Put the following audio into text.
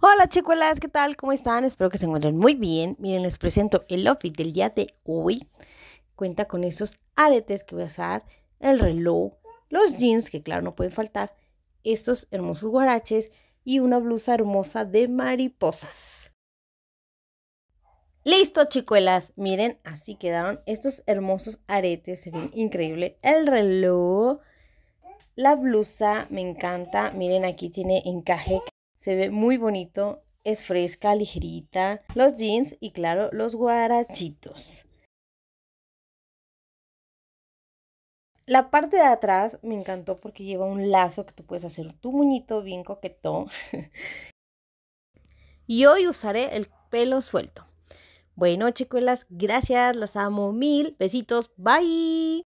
Hola chicuelas, ¿qué tal? ¿Cómo están? Espero que se encuentren muy bien. Miren, les presento el outfit del día de hoy. Cuenta con estos aretes que voy a usar, el reloj, los jeans, que claro no pueden faltar, estos hermosos guaraches y una blusa hermosa de mariposas. Listo, chicuelas. Miren, así quedaron estos hermosos aretes. Se ven increíble. El reloj, la blusa, me encanta. Miren, aquí tiene encaje. Se ve muy bonito, es fresca, ligerita, los jeans y claro, los guarachitos. La parte de atrás me encantó porque lleva un lazo que tú puedes hacer tu muñito bien coquetón. y hoy usaré el pelo suelto. Bueno, chicuelas, gracias, las amo mil. Besitos, bye.